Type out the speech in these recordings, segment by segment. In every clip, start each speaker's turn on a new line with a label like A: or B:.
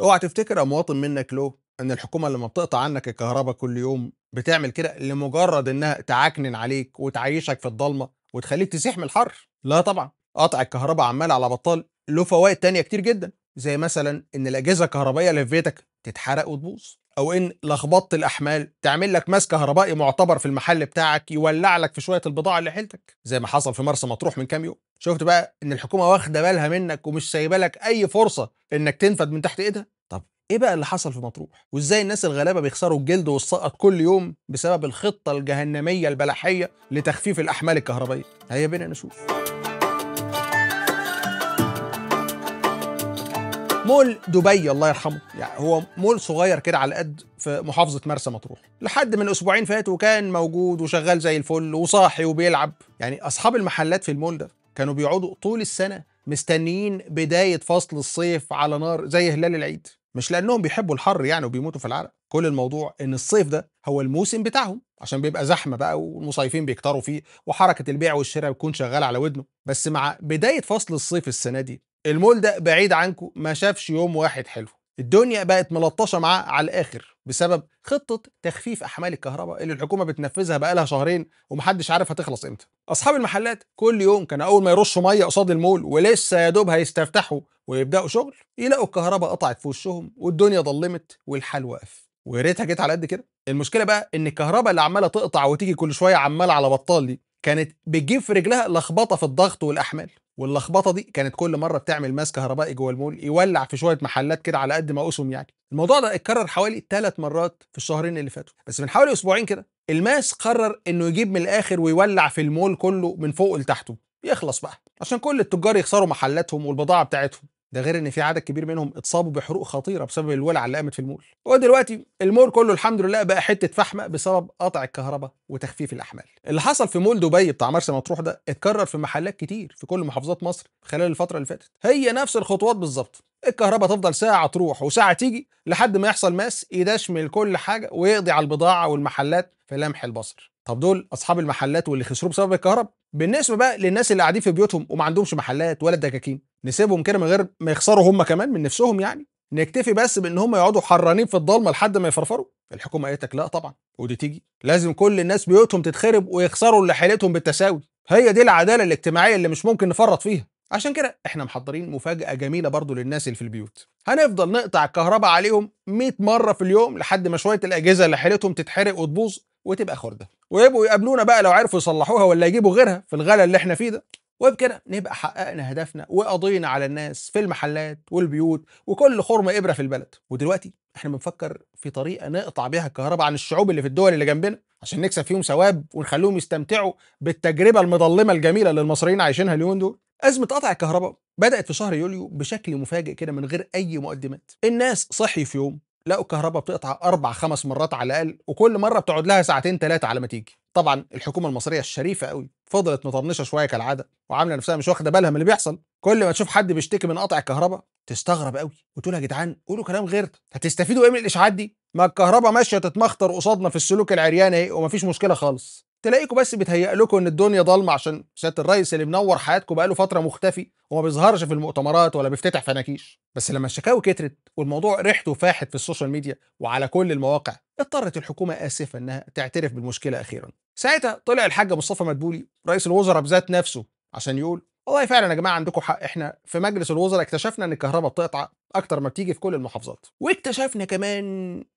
A: اوعى تفتكر يا مواطن منك له ان الحكومه لما بتقطع عنك الكهرباء كل يوم بتعمل كده لمجرد انها تعكنن عليك وتعيشك في الضلمه وتخليك تسيح من الحر لا طبعا قطع الكهرباء عمال على بطال له فوائد تانية كتير جدا زي مثلا ان الاجهزه الكهربائيه اللي في بيتك تتحرق وتبوظ او ان لخبطت الاحمال تعمل لك ماس كهربائي معتبر في المحل بتاعك يولع لك في شويه البضاعه اللي حيلتك زي ما حصل في مرسى مطروح من كام يوم شفت بقى ان الحكومه واخده بالها منك ومش سايبه لك اي فرصه انك تنفد من تحت ايدها طب ايه بقى اللي حصل في مطروح وازاي الناس الغلابه بيخسروا الجلد والسقط كل يوم بسبب الخطه الجهنميه البلحيه لتخفيف الاحمال الكهربائيه هيا بينا نشوف مول دبي الله يرحمه يعني هو مول صغير كده على قد في محافظه مرسى مطروح لحد من اسبوعين فاتوا كان موجود وشغال زي الفل وصاحي وبيلعب يعني اصحاب المحلات في المول ده كانوا بيقعدوا طول السنه مستنيين بدايه فصل الصيف على نار زي هلال العيد مش لانهم بيحبوا الحر يعني وبيموتوا في العرق كل الموضوع ان الصيف ده هو الموسم بتاعهم عشان بيبقى زحمه بقى والمصيفين بيكتروا فيه وحركه البيع والشراء بتكون شغاله على ودنه بس مع بدايه فصل الصيف السنه دي المول ده بعيد عنكم ما شافش يوم واحد حلو الدنيا بقت ملطشه معاه على الاخر بسبب خطه تخفيف احمال الكهرباء اللي الحكومه بتنفذها بقالها شهرين ومحدش عارف هتخلص امتى اصحاب المحلات كل يوم كان اول ما يرشوا ميه قصاد المول ولسه يا دوب هيستفتحوا ويبداوا شغل يلاقوا الكهرباء قطعت في وشهم والدنيا ضلمت والحال واقف ويا ريتها جت على قد كده المشكله بقى ان الكهرباء اللي عماله تقطع وتيجي كل شويه عماله على بطال دي كانت بتجيب في رجلها لخبطه في الضغط والاحمال واللخبطه دي كانت كل مره بتعمل ماس كهربائي جوه المول يولع في شويه محلات كده على قد ما اسهم يعني الموضوع ده اتكرر حوالي ثلاث مرات في الشهرين اللي فاتوا بس من حوالي اسبوعين كده الماس قرر انه يجيب من الاخر ويولع في المول كله من فوق لتحته يخلص بقى عشان كل التجار يخسروا محلاتهم والبضاعه بتاعتهم ده غير ان في عدد كبير منهم اتصابوا بحروق خطيره بسبب الولع اللي قامت في المول ودلوقتي المول كله الحمد لله بقى حته فحمه بسبب قطع الكهرباء وتخفيف الاحمال اللي حصل في مول دبي بتاع مرسى مطروح ده اتكرر في محلات كتير في كل محافظات مصر خلال الفتره اللي فاتت هي نفس الخطوات بالظبط الكهرباء تفضل ساعة تروح وساعة تيجي لحد ما يحصل ماس يدشمل كل حاجة ويقضي على البضاعة والمحلات في لمح البصر طب دول اصحاب المحلات واللي خسروا بسبب الكهرباء بالنسبه بقى للناس اللي قاعدين في بيوتهم وما عندهمش محلات ولا دكاكين نسيبهم كده من غير ما يخسروا هم كمان من نفسهم يعني نكتفي بس بان هم يقعدوا حرانين في الضلمه لحد ما يفرفروا الحكومه قالت لك لا طبعا ودي تيجي لازم كل الناس بيوتهم تتخرب ويخسروا اللي حيلتهم بالتساوي هي دي العداله الاجتماعيه اللي مش ممكن نفرط فيها عشان كده احنا محضرين مفاجاه جميله برضو للناس اللي في البيوت هنفضل نقطع الكهرباء عليهم 100 مره في اليوم لحد ما شويه الاجهزه اللي حيلتهم تتحرق وتبوظ وتبقى خرده ويبقوا يقابلونا بقى لو عرفوا يصلحوها ولا يجيبوا غيرها في الغلا اللي احنا فيه ده وبكده نبقى حققنا هدفنا وقضينا على الناس في المحلات والبيوت وكل خرمه ابره في البلد ودلوقتي احنا بنفكر في طريقه نقطع بيها الكهرباء عن الشعوب اللي في الدول اللي جنبنا عشان نكسب فيهم ثواب ونخليهم يستمتعوا بالتجربه المظلمه الجميله اللي المصريين عايشينها اليومين دول أزمة قطع الكهرباء بدأت في شهر يوليو بشكل مفاجئ كده من غير أي مقدمات الناس صحي في يوم لقوا الكهرباء بتقطع اربع خمس مرات على الاقل وكل مره بتقعد لها ساعتين ثلاثه على ما تيجي طبعا الحكومه المصريه الشريفه قوي فضلت مطنشه شويه كالعاده وعامله نفسها مش واخده بالها من اللي بيحصل كل ما تشوف حد بيشتكي من قطع الكهرباء تستغرب قوي وتقول يا جدعان قولوا كلام غير هتستفيدوا ايه من الاشاعات دي ما الكهرباء ماشيه تتمخطر قصادنا في السلوك العريان اهي ومفيش مشكله خالص تلاقيكم بس بيتهيأ لكم ان الدنيا ضلمه عشان سياده الرئيس اللي منور حياتكم بقاله فتره مختفي وما بيظهرش في المؤتمرات ولا بيفتتح فناكيش بس لما الشكاوي كترت والموضوع ريحته فاحت في السوشيال ميديا وعلى كل المواقع اضطرت الحكومه اسفه انها تعترف بالمشكله اخيرا ساعتها طلع الحاج مصطفى مدبولي رئيس الوزراء بذات نفسه عشان يقول والله فعلا يا جماعه عندكم حق احنا في مجلس الوزراء اكتشفنا ان الكهرباء بتقطع اكتر ما بتيجي في كل المحافظات واكتشفنا كمان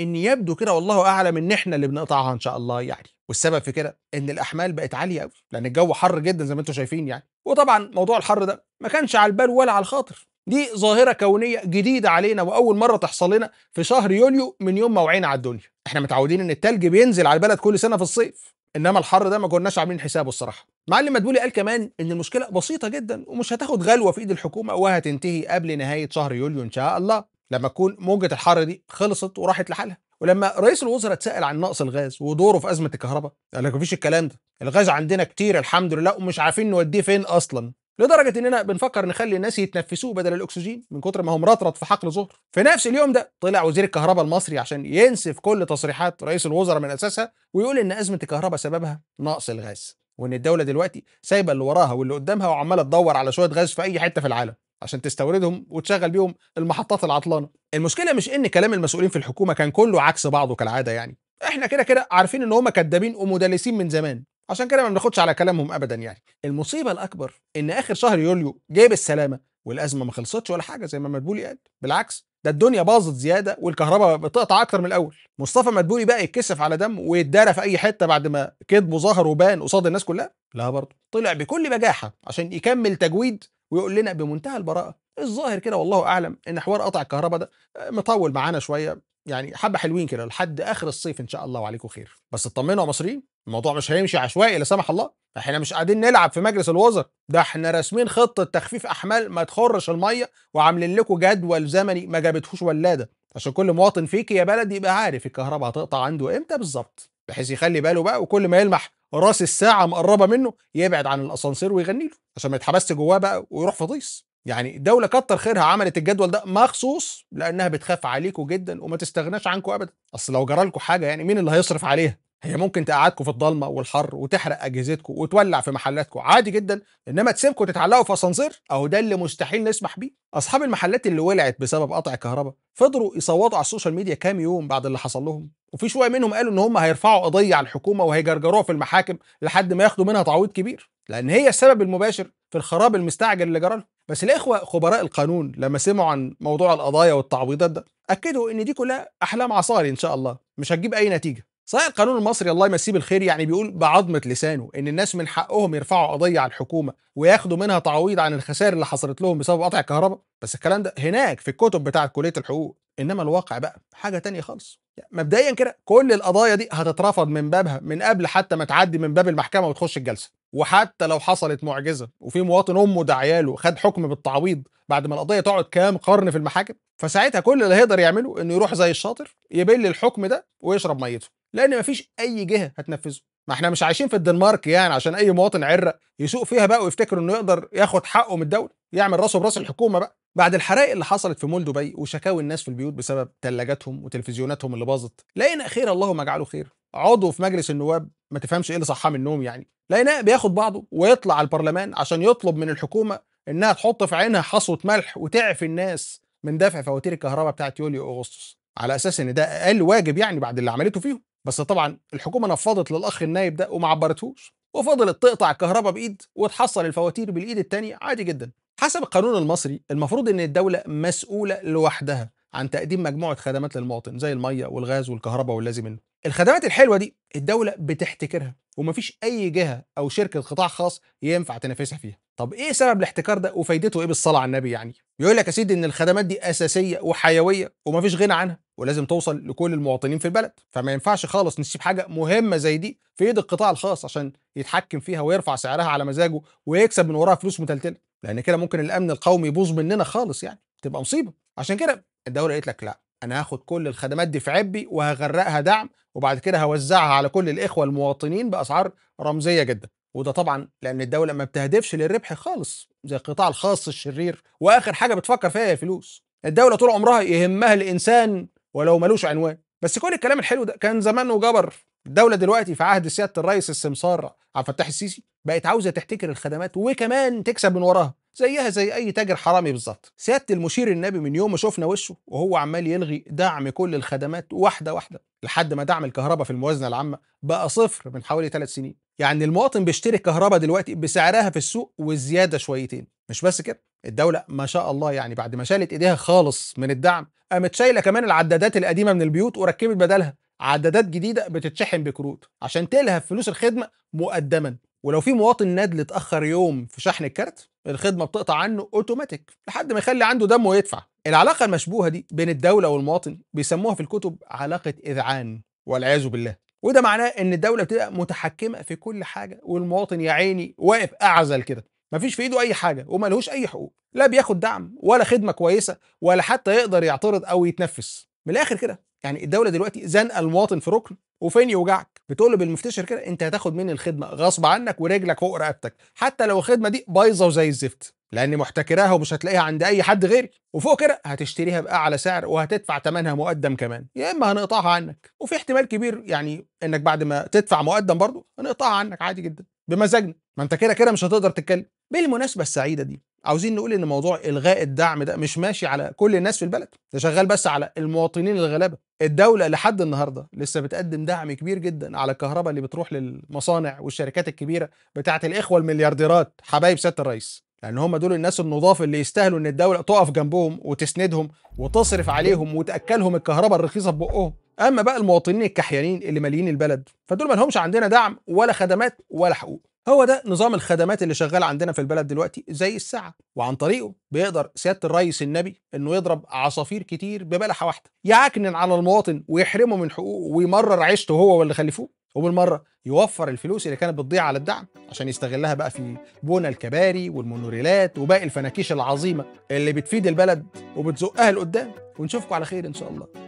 A: ان يبدو كده والله اعلم ان احنا اللي بنقطعها ان شاء الله يعني والسبب في كده ان الاحمال بقت عاليه قوي لان الجو حر جدا زي ما انتم شايفين يعني وطبعا موضوع الحر ده ما كانش على البال ولا على الخاطر دي ظاهره كونيه جديده علينا واول مره تحصل لنا في شهر يوليو من يوم ما وعينا على الدنيا احنا متعودين ان التلج بينزل على البلد كل سنه في الصيف انما الحر ده ما كناش عاملين حسابه الصراحه معلم مدبولي قال كمان ان المشكله بسيطه جدا ومش هتاخد غلوه في ايد الحكومه وهتنتهي قبل نهايه شهر يوليو ان شاء الله لما تكون موجه الحر دي خلصت وراحت لحالها ولما رئيس الوزراء اتسال عن نقص الغاز ودوره في ازمه الكهرباء قال لك مفيش الكلام ده الغاز عندنا كتير الحمد لله ومش عارفين نوديه فين اصلا لدرجه اننا بنفكر نخلي الناس يتنفسوه بدل الاكسجين من كتر ما هو مرطرط في حقل ظهر في نفس اليوم ده طلع وزير الكهرباء المصري عشان ينسف كل تصريحات رئيس الوزراء من اساسها ويقول ان ازمه الكهرباء سببها نقص الغاز وان الدوله دلوقتي سايبه اللي وراها واللي قدامها وعماله تدور على شويه غاز في اي حته في العالم عشان تستوردهم وتشغل بيهم المحطات العطلانه المشكله مش ان كلام المسؤولين في الحكومه كان كله عكس بعضه كالعاده يعني احنا كده كده عارفين ان هم كدابين ومدلسين من زمان عشان كده ما بناخدش على كلامهم ابدا يعني المصيبه الاكبر ان اخر شهر يوليو جاب السلامه والازمه ما خلصتش ولا حاجه زي ما مدبولي قال بالعكس ده الدنيا باظت زياده والكهرباء بتقطع اكتر من الاول مصطفى مدبولي بقى يتكسف على دمه ويتدارى في اي حته بعد ما كذبه ظهر وبان قصاد الناس كلها لا برضه طلع بكل بجاحه عشان يكمل تجويد ويقول لنا بمنتهى البراءه الظاهر كده والله اعلم ان حوار قطع الكهرباء ده آه، مطول معانا شويه يعني حبه حلوين كده لحد اخر الصيف ان شاء الله وعليكم خير بس اطمنوا يا مصريين الموضوع مش هيمشي عشوائي لا سمح الله احنا مش قاعدين نلعب في مجلس الوزراء ده احنا راسمين خطه تخفيف احمال ما تخرش الميه وعاملين لكم جدول زمني ما جابتهوش ولاده عشان كل مواطن فيك يا بلد يبقى عارف الكهرباء هتقطع عنده امتى بالظبط بحيث يخلي باله بقى وكل ما يلمح راس الساعه مقربه منه يبعد عن الاسانسير ويغني له عشان ما يتحبسش جواه بقى ويروح فضيص يعني الدولة كتر خيرها عملت الجدول ده مخصوص لأنها بتخاف عليكم جدا وما تستغناش عنكم أبدا أصل لو جرالكوا حاجة يعني مين اللي هيصرف عليها هي ممكن تقعدكم في الضلمه والحر وتحرق اجهزتكم وتولع في محلاتكم عادي جدا انما تسيبكم تتعلقوا في اسانسير اهو ده اللي مستحيل نسمح بيه اصحاب المحلات اللي ولعت بسبب قطع الكهرباء فضلوا يصوتوا على السوشيال ميديا كام يوم بعد اللي حصل لهم وفي شويه منهم قالوا ان هم هيرفعوا قضيه على الحكومه وهيجرجروها في المحاكم لحد ما ياخدوا منها تعويض كبير لان هي السبب المباشر في الخراب المستعجل اللي جرى بس الاخوه خبراء القانون لما سمعوا عن موضوع القضايا والتعويضات ده اكدوا ان دي كلها احلام عصاري ان شاء الله مش هتجيب اي نتيجه صحيح القانون المصري الله يمسيه بالخير يعني بيقول بعظمه لسانه ان الناس من حقهم يرفعوا قضيه على الحكومه وياخدوا منها تعويض عن الخسائر اللي حصلت لهم بسبب قطع الكهرباء بس الكلام ده هناك في الكتب بتاعه كليه الحقوق انما الواقع بقى حاجه تانية خالص يعني مبدئيا كده كل القضايا دي هتترفض من بابها من قبل حتى ما تعدي من باب المحكمه وتخش الجلسه وحتى لو حصلت معجزه وفي مواطن امه ده عياله خد حكم بالتعويض بعد ما القضيه تقعد كام قرن في المحاكم فساعتها كل اللي هيقدر يعمله انه يروح زي الشاطر يبل الحكم ده ويشرب ميته لان مفيش اي جهه هتنفذه ما احنا مش عايشين في الدنمارك يعني عشان اي مواطن عرق يسوق فيها بقى ويفتكر انه يقدر ياخد حقه من الدوله يعمل راسه براس الحكومه بقى بعد الحرائق اللي حصلت في مول دبي وشكاوي الناس في البيوت بسبب ثلاجاتهم وتلفزيوناتهم اللي باظت لقينا خير اللهم اجعله خير عضو في مجلس النواب ما تفهمش ايه اللي صحاه من النوم يعني لقيناه بياخد بعضه ويطلع على البرلمان عشان يطلب من الحكومه انها تحط في عينها حصوه ملح وتعفي الناس من دفع فواتير الكهرباء بتاعت يوليو اغسطس على اساس ان ده اقل واجب يعني بعد اللي عملته فيهم بس طبعا الحكومه نفضت للاخ النايب ده وما عبرتهوش وفضلت تقطع الكهرباء بايد وتحصل الفواتير بالايد الثانيه عادي جدا حسب القانون المصري المفروض ان الدوله مسؤوله لوحدها عن تقديم مجموعه خدمات للمواطن زي الميه والغاز والكهرباء واللازم منه الخدمات الحلوه دي الدوله بتحتكرها ومفيش اي جهه او شركه قطاع خاص ينفع تنافسها فيها طب ايه سبب الاحتكار ده وفايدته ايه بالصلاه على النبي يعني يقول لك يا سيدي ان الخدمات دي اساسيه وحيويه ومفيش غنى عنها ولازم توصل لكل المواطنين في البلد فما ينفعش خالص نسيب حاجه مهمه زي دي في ايد القطاع الخاص عشان يتحكم فيها ويرفع سعرها على مزاجه ويكسب من وراها فلوس متلتله لان كده ممكن الامن القومي يبوظ مننا خالص يعني تبقى مصيبه عشان كده الدوله قالت لك لا انا هاخد كل الخدمات دي في عبي وهغرقها دعم وبعد كده هوزعها على كل الاخوه المواطنين باسعار رمزيه جدا وده طبعا لان الدوله ما بتهدفش للربح خالص زي القطاع الخاص الشرير واخر حاجه بتفكر فيها هي الفلوس الدولة طول عمرها يهمها الإنسان ولو ملوش عنوان بس كل الكلام الحلو ده كان زمان وجبر الدولة دلوقتي في عهد سيادة الرئيس السمسار عبد الفتاح السيسي بقت عاوزة تحتكر الخدمات وكمان تكسب من وراها زيها زي أي تاجر حرامي بالظبط سيادة المشير النبي من يوم ما شفنا وشه وهو عمال يلغي دعم كل الخدمات واحدة واحدة لحد ما دعم الكهرباء في الموازنة العامة بقى صفر من حوالي ثلاث سنين يعني المواطن بيشتري الكهرباء دلوقتي بسعرها في السوق والزيادة شويتين مش بس كده الدولة ما شاء الله يعني بعد ما شالت ايديها خالص من الدعم قامت شايلة كمان العدادات القديمة من البيوت وركبت بدلها عدادات جديدة بتتشحن بكروت عشان تلهف فلوس الخدمة مقدما ولو في مواطن نادل اتأخر يوم في شحن الكارت الخدمة بتقطع عنه اوتوماتيك لحد ما يخلي عنده دم ويدفع العلاقة المشبوهة دي بين الدولة والمواطن بيسموها في الكتب علاقة إذعان والعياذ بالله وده معناه ان الدولة بتبقى متحكمة في كل حاجة والمواطن يا عيني واقف أعزل كده مفيش في ايده اي حاجه وملهوش اي حقوق لا بياخد دعم ولا خدمه كويسه ولا حتى يقدر يعترض او يتنفس من الاخر كده يعني الدوله دلوقتي زنقه المواطن في ركن وفين يوجعك بتقول له بالمفتشر كده انت هتاخد مني الخدمه غصب عنك ورجلك فوق رقبتك حتى لو الخدمه دي بايظه وزي الزفت لان محتكراها ومش هتلاقيها عند اي حد غيري وفوق كده هتشتريها باعلى سعر وهتدفع ثمنها مقدم كمان يا اما هنقطعها عنك وفي احتمال كبير يعني انك بعد ما تدفع مقدم برضه هنقطعها عنك عادي جدا بمزاجنا ما انت كده كده مش هتقدر تتكلم بالمناسبه السعيده دي عاوزين نقول ان موضوع الغاء الدعم ده مش ماشي على كل الناس في البلد ده شغال بس على المواطنين الغلابه الدوله لحد النهارده لسه بتقدم دعم كبير جدا على الكهرباء اللي بتروح للمصانع والشركات الكبيره بتاعه الاخوه المليارديرات حبايب سياده الرئيس لان هم دول الناس النظاف اللي يستاهلوا ان الدوله تقف جنبهم وتسندهم وتصرف عليهم وتاكلهم الكهرباء الرخيصه في بقهم اما بقى المواطنين الكحيانين اللي ماليين البلد فدول ما لهمش عندنا دعم ولا خدمات ولا حقوق هو ده نظام الخدمات اللي شغال عندنا في البلد دلوقتي زي الساعة وعن طريقه بيقدر سيادة الرئيس النبي انه يضرب عصافير كتير ببلحة واحدة يعكنن على المواطن ويحرمه من حقوقه ويمرر عيشته هو واللي خلفوه وبالمرة يوفر الفلوس اللي كانت بتضيع على الدعم عشان يستغلها بقى في بونا الكباري والمونوريلات وباقي الفناكيش العظيمة اللي بتفيد البلد وبتزقها لقدام ونشوفكم على خير إن شاء الله